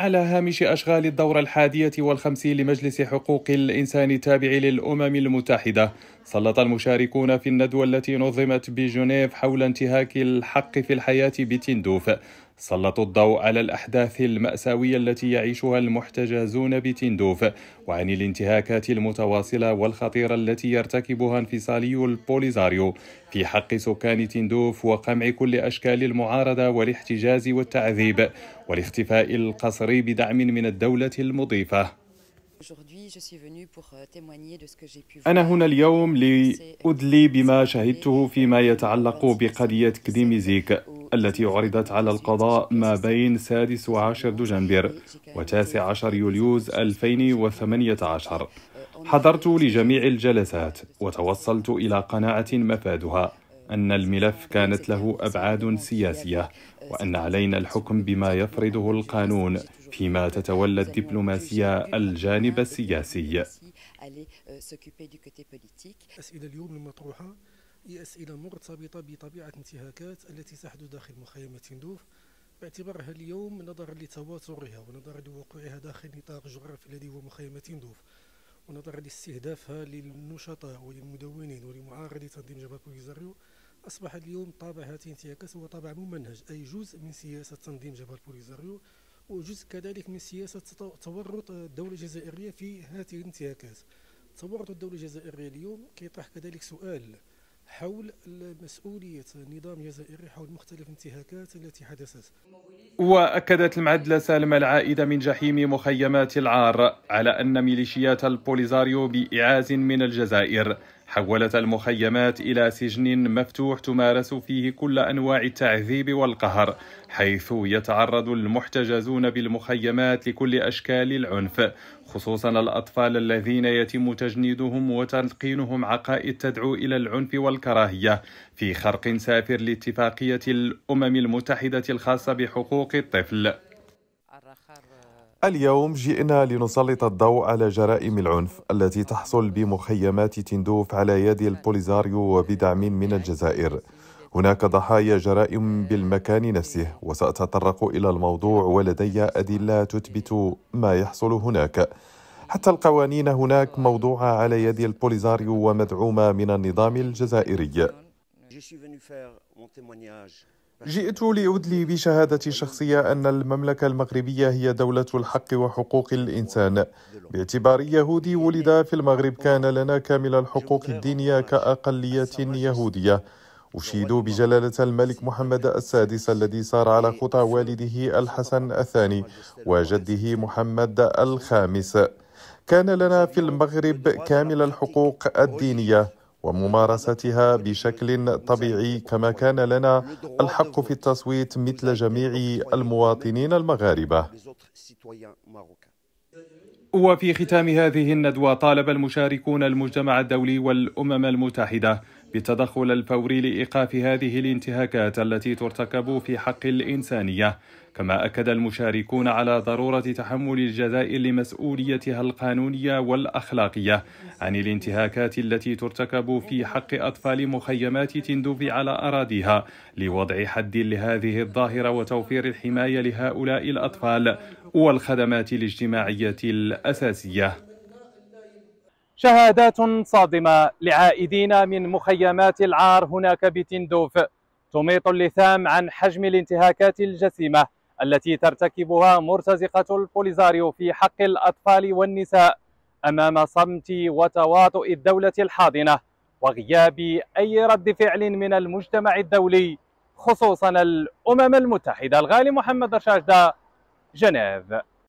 على هامش أشغال الدورة الحادية والخمسين لمجلس حقوق الإنسان التابع للأمم المتحدة سلط المشاركون في الندوة التي نظمت بجنيف حول انتهاك الحق في الحياة بتندوف سلطوا الضوء على الأحداث المأساوية التي يعيشها المحتجزون بتندوف وعن الانتهاكات المتواصلة والخطيرة التي يرتكبها انفصالي البوليزاريو في حق سكان تندوف وقمع كل أشكال المعارضة والاحتجاز والتعذيب والاختفاء القصري بدعم من الدولة المضيفة Euh, أنا هنا اليوم لأدلي بما شهدته فيما يتعلق بقضية كديميزيك التي عرضت على القضاء ما بين 16 دجنبر و 19 يوليوز 2018 حضرت لجميع الجلسات وتوصلت إلى قناعة مفادها أن الملف كانت له أبعاد سياسية وأن علينا الحكم بما يفرضه القانون فيما تتولى الدبلوماسية الجانب السياسي أسئلة اليوم المطروحة هي أسئلة مرتبطة بطبيعة انتهاكات التي تحدث داخل مخيم تندوف باعتبارها اليوم نظرا لتواترها ونظرا لوقوعها داخل نطاق جغرافي الذي هو مخيم تندوف ونظرا لاستهدافها للنشطاء وللمدونين ولمعارضي تنظيم جبهة بوليزاريو أصبح اليوم طابع هذه الانتهاكات هو طابع ممنهج أي جزء من سياسة تنظيم جبهة البوليزاريو وجزء كذلك من سياسة تورط الدولة الجزائرية في هذه الانتهاكات تورط الدولة الجزائرية اليوم كيطرح كذلك سؤال حول مسؤولية النظام الجزائري حول مختلف الانتهاكات التي حدثت وأكدت المعدلة سالمة العائدة من جحيم مخيمات العار على أن ميليشيات البوليزاريو بإعاز من الجزائر حولت المخيمات الى سجن مفتوح تمارس فيه كل انواع التعذيب والقهر حيث يتعرض المحتجزون بالمخيمات لكل اشكال العنف خصوصا الاطفال الذين يتم تجنيدهم وتلقينهم عقائد تدعو الى العنف والكراهيه في خرق سافر لاتفاقيه الامم المتحده الخاصه بحقوق الطفل اليوم جئنا لنسلط الضوء على جرائم العنف التي تحصل بمخيمات تندوف على يد البوليزاريو وبدعم من الجزائر هناك ضحايا جرائم بالمكان نفسه وسأتطرق إلى الموضوع ولدي أدلة تثبت ما يحصل هناك حتى القوانين هناك موضوعة على يد البوليزاريو ومدعومة من النظام الجزائري جئت لأدلي بشهادتي الشخصية أن المملكة المغربية هي دولة الحق وحقوق الإنسان باعتبار يهودي ولد في المغرب كان لنا كامل الحقوق الدينية كأقلية يهودية أشيد بجلالة الملك محمد السادس الذي سار على خطى والده الحسن الثاني وجده محمد الخامس كان لنا في المغرب كامل الحقوق الدينيه وممارستها بشكل طبيعي كما كان لنا الحق في التصويت مثل جميع المواطنين المغاربه وفي ختام هذه الندوه طالب المشاركون المجتمع الدولي والامم المتحده بالتدخل الفوري لإيقاف هذه الانتهاكات التي ترتكب في حق الإنسانية كما أكد المشاركون على ضرورة تحمل الجزائر لمسؤوليتها القانونية والأخلاقية عن الانتهاكات التي ترتكب في حق أطفال مخيمات تندوف على أراضيها لوضع حد لهذه الظاهرة وتوفير الحماية لهؤلاء الأطفال والخدمات الاجتماعية الأساسية شهادات صادمة لعائدين من مخيمات العار هناك بتندوف تميط اللثام عن حجم الانتهاكات الجسيمة التي ترتكبها مرتزقة البوليزاريو في حق الأطفال والنساء أمام صمت وتواطؤ الدولة الحاضنة وغياب أي رد فعل من المجتمع الدولي خصوصا الأمم المتحدة الغالي محمد رشاشدة جنيف